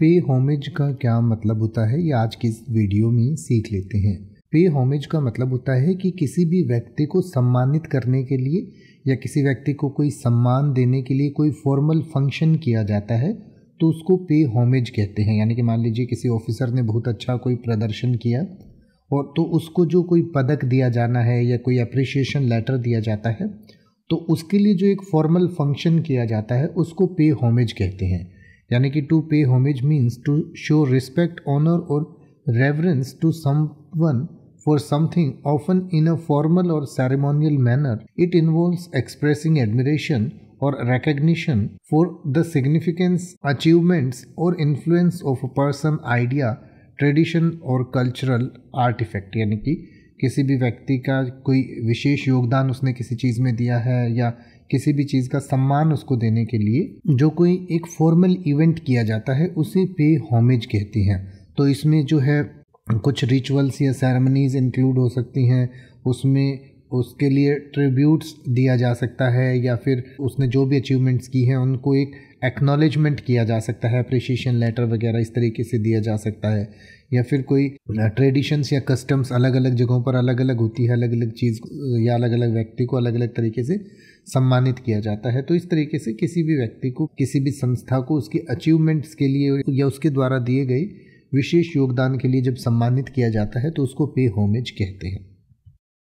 पे होमेज का क्या मतलब होता है ये आज की इस वीडियो में सीख लेते हैं पे होमेज का मतलब होता है कि किसी भी व्यक्ति को सम्मानित करने के लिए या किसी व्यक्ति को कोई सम्मान देने के लिए कोई फॉर्मल फंक्शन किया जाता है तो उसको पे होमेज कहते हैं यानी कि मान लीजिए किसी ऑफिसर ने बहुत अच्छा कोई प्रदर्शन किया और तो उसको जो कोई पदक दिया जाना है या कोई अप्रिशिएशन लेटर दिया जाता है तो उसके लिए जो एक फॉर्मल फंक्शन किया जाता है उसको पे होमेज कहते हैं यानी कि to pay homage means to show respect honour और reverence to someone for something often in a formal और ceremonial manner it involve expressing admiration और recognition for the significance achievements और influence of a person idea tradition और cultural art effect यानी कि किसी भी व्यक्ति का कोई विशेष योगदान उसने किसी चीज़ में दिया है या किसी भी चीज़ का सम्मान उसको देने के लिए जो कोई एक फॉर्मल इवेंट किया जाता है उसे पे होमेज कहती हैं तो इसमें जो है कुछ रिचुअल्स या सेरेमनीज इंक्लूड हो सकती हैं उसमें उसके लिए ट्रिब्यूट्स दिया जा सकता है या फिर उसने जो भी अचीवमेंट्स की हैं उनको एक एक्नॉलेजमेंट किया जा सकता है अप्रिशिएशन लेटर वगैरह इस तरीके से दिया जा सकता है या फिर कोई ट्रेडिशंस या कस्टम्स अलग अलग जगहों पर अलग अलग होती है अलग अलग चीज़ या अलग अलग व्यक्ति को अलग अलग तरीके से सम्मानित किया जाता है तो इस तरीके से किसी भी व्यक्ति को किसी भी संस्था को उसकी अचीवमेंट्स के लिए या उसके द्वारा दिए गए विशेष योगदान के लिए जब सम्मानित किया जाता है तो उसको पे होमेज कहते हैं